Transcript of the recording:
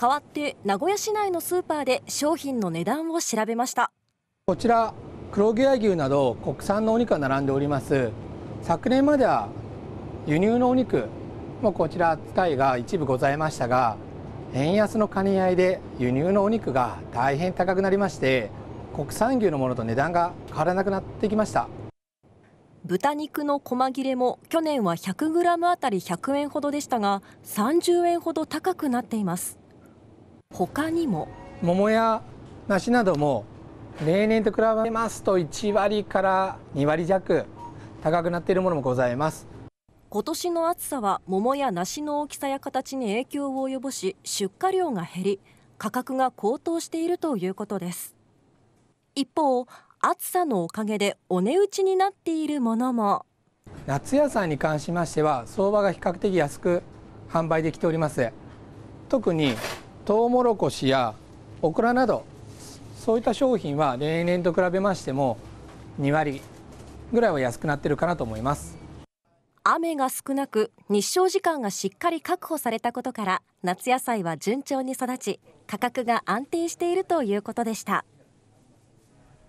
代わって名古屋市内のスーパーで商品の値段を調べましたこちら黒毛和牛など国産のお肉が並んでおります昨年までは輸入のお肉もこちら扱いが一部ございましたが円安の兼ね合いで輸入のお肉が大変高くなりまして国産牛のものと値段が変わらなくなってきました豚肉の細切れも去年は1 0 0ムあたり100円ほどでしたが30円ほど高くなっています他にも桃や梨なども例年と比べますと1割から2割弱高くなっているものもございます今年の暑さは桃や梨の大きさや形に影響を及ぼし出荷量が減り価格が高騰しているということです一方暑さのおかげでお値打ちになっているものも夏野菜に関しましては相場が比較的安く販売できております特にトウモロコシやオクラなどそういった商品は例年と比べましても2割ぐらいは安くなってるかなと思います雨が少なく日照時間がしっかり確保されたことから夏野菜は順調に育ち価格が安定しているということでした。